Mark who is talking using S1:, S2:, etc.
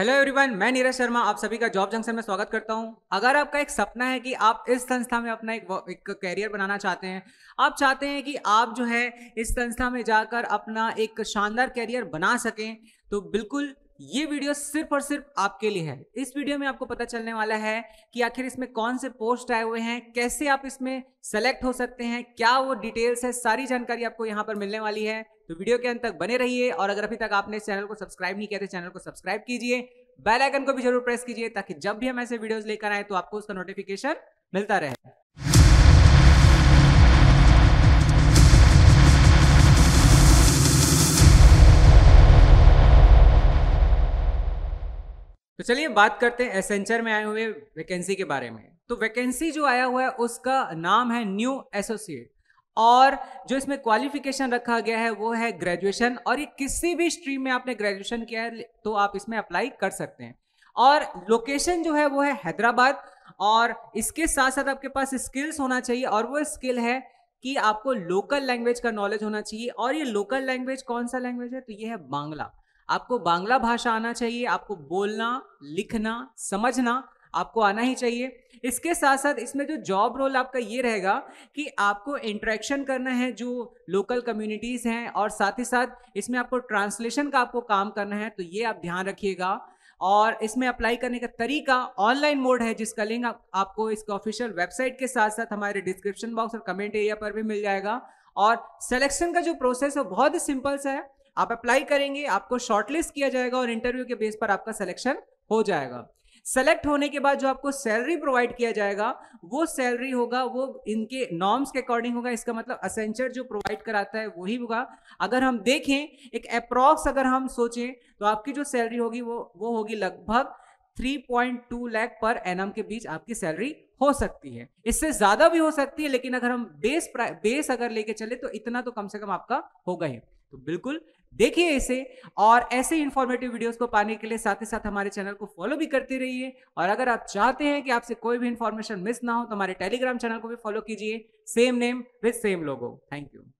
S1: hello everyone मैं नीरज शर्मा आप सभी का जॉब जंक्शन में स्वागत करता हूं अगर आपका एक सपना है कि आप इस संस्था में अपना एक, एक कैरियर बनाना चाहते हैं आप चाहते हैं कि आप जो है इस संस्था में जाकर अपना एक शानदार कैरियर बना सकें तो बिल्कुल ये वीडियो सिर्फ और सिर्फ आपके लिए है इस वीडियो में आपको पता चलने वाला है कि आखिर इसमें कौन से पोस्ट आए हुए हैं कैसे आप इसमें सेलेक्ट हो सकते हैं क्या वो डिटेल्स है सारी जानकारी आपको यहाँ पर मिलने वाली है तो वीडियो के अंत तक बने रहिए और अगर अभी तक आपने चैनल को सब्सक्राइब नहीं किया तो चैनल को सब्सक्राइब कीजिए बेलाइकन को भी जरूर प्रेस कीजिए ताकि जब भी हम ऐसे वीडियोज लेकर आए तो आपको उसका नोटिफिकेशन मिलता रहे तो चलिए बात करते हैं एसेंचर में आए हुए वैकेंसी के बारे में तो वैकेंसी जो आया हुआ है उसका नाम है न्यू एसोसिएट और जो इसमें क्वालिफिकेशन रखा गया है वो है ग्रेजुएशन और ये किसी भी स्ट्रीम में आपने ग्रेजुएशन किया है तो आप इसमें अप्लाई कर सकते हैं और लोकेशन जो है वो है हैदराबाद और इसके साथ साथ आपके पास स्किल्स होना चाहिए और वो स्किल है कि आपको लोकल लैंग्वेज का नॉलेज होना चाहिए और ये लोकल लैंग्वेज कौन सा लैंग्वेज है तो ये है बांग्ला आपको बांग्ला भाषा आना चाहिए आपको बोलना लिखना समझना आपको आना ही चाहिए इसके साथ साथ इसमें जो जॉब रोल आपका ये रहेगा कि आपको इंट्रैक्शन करना है जो लोकल कम्युनिटीज़ हैं और साथ ही साथ इसमें आपको ट्रांसलेशन का आपको काम करना है तो ये आप ध्यान रखिएगा और इसमें अप्लाई करने का तरीका ऑनलाइन मोड है जिसका लिंक आप, आपको इसके ऑफिशियल वेबसाइट के साथ साथ हमारे डिस्क्रिप्शन बॉक्स और कमेंट एरिया पर भी मिल जाएगा और सिलेक्शन का जो प्रोसेस है बहुत ही सिंपल सा है आप अप्लाई करेंगे आपको शॉर्टलिस्ट किया जाएगा और इंटरव्यू के बेस पर आपका सिलेक्शन हो जाएगा सेलेक्ट होने के बाद जो आपको सैलरी प्रोवाइड किया जाएगा वो सैलरी होगा वो इनके नॉर्म्स के अकॉर्डिंग होगा इसका मतलब असेंचर जो प्रोवाइड कराता है वही होगा अगर हम देखें एक अप्रॉक्स अगर हम सोचें तो आपकी जो सैलरी होगी वो वो होगी लगभग 3.2 लाख पर एनम के बीच आपकी सैलरी हो सकती है इससे ज्यादा भी हो सकती है लेकिन अगर हम बेस बेस अगर लेके चले तो इतना तो कम से कम आपका होगा ही तो बिल्कुल देखिए इसे और ऐसे इन्फॉर्मेटिव वीडियोस को पाने के लिए साथ ही साथ हमारे चैनल को फॉलो भी करते रहिए और अगर आप चाहते हैं कि आपसे कोई भी इंफॉर्मेशन मिस ना हो तो हमारे टेलीग्राम चैनल को भी फॉलो कीजिए same name with same logo thank you